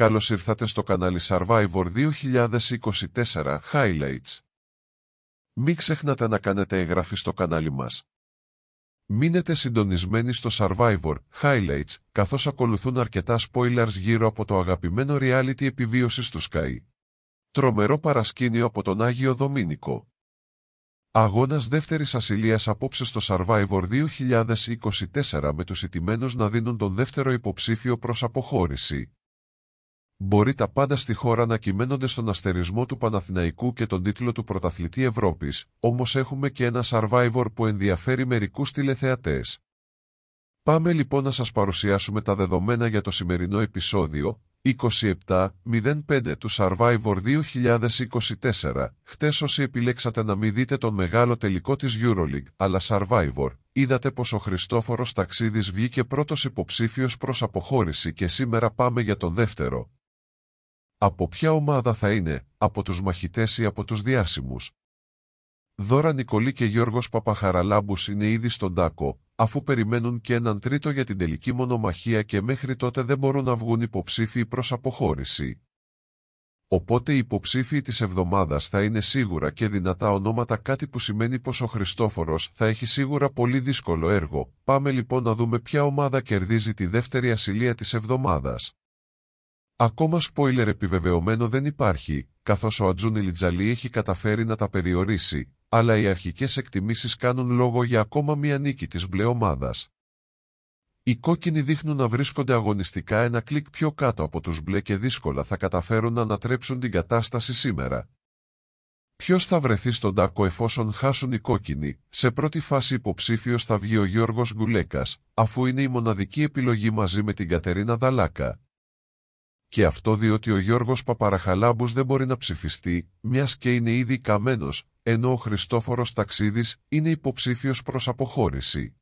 Καλώς ήρθατε στο κανάλι Survivor 2024 Highlights. Μην ξεχνάτε να κάνετε εγγραφή στο κανάλι μας. Μείνετε συντονισμένοι στο Survivor Highlights, καθώς ακολουθούν αρκετά spoilers γύρω από το αγαπημένο reality επιβίωσης του Sky. Τρομερό παρασκήνιο από τον Άγιο Δομήνικο. Αγώνας δεύτερης ασυλίας απόψε στο Survivor 2024 με τους ιτημένους να δίνουν τον δεύτερο υποψήφιο προς αποχώρηση μπορεί τα πάντα στη χώρα να κυμαίνονται στον αστερισμό του Παναθηναϊκού και τον τίτλο του Πρωταθλητή Ευρώπης, όμως έχουμε και ένα survivor που ενδιαφέρει μερικούς τηλεθεατές. Πάμε λοιπόν να σας παρουσιάσουμε τα δεδομένα για το σημερινό επεισόδιο, 27.05 του Survivor 2024. Χτες όσοι επιλέξατε να μην δείτε τον μεγάλο τελικό της Euroleague, αλλά Survivor, είδατε πως ο Χριστόφορος Ταξίδης βγήκε πρώτος υποψήφιος προς αποχώρηση και σήμερα πάμε για τον δεύτερο. Από ποια ομάδα θα είναι, από τους μαχητές ή από τους διάσημους. Δώρα Νικολή και Γιώργος Παπαχαραλάμπους είναι ήδη στον τάκο, αφού περιμένουν και έναν τρίτο για την τελική μονομαχία και μέχρι τότε δεν μπορούν να βγουν υποψήφοι προς αποχώρηση. Οπότε οι υποψήφοι της εβδομάδας θα είναι σίγουρα και δυνατά ονόματα κάτι που σημαίνει πως ο Χριστόφορος θα έχει σίγουρα πολύ δύσκολο έργο. Πάμε λοιπόν να δούμε ποια ομάδα κερδίζει τη δεύτερη ασυλία της εβδομάδας. Ακόμα spoiler επιβεβαιωμένο δεν υπάρχει, καθώς ο Ατζούνι Λιτζαλή έχει καταφέρει να τα περιορίσει, αλλά οι αρχικές εκτιμήσεις κάνουν λόγο για ακόμα μία νίκη της μπλε ομάδας. Οι κόκκινοι δείχνουν να βρίσκονται αγωνιστικά ένα κλικ πιο κάτω από τους μπλε και δύσκολα θα καταφέρουν να ανατρέψουν την κατάσταση σήμερα. Ποιος θα βρεθεί στον τάκο εφόσον χάσουν οι κόκκινοι, σε πρώτη φάση υποψήφιος θα βγει ο Γιώργος Γκουλέκας, αφού είναι η μοναδική επιλογή μαζί με την Κατερίνα Δαλάκα και αυτό διότι ο Γιώργος Παπαραχαλάμπους δεν μπορεί να ψηφιστεί, μιας και είναι ήδη καμένος, ενώ ο Χριστόφορος Ταξίδης είναι υποψήφιος προς αποχώρηση.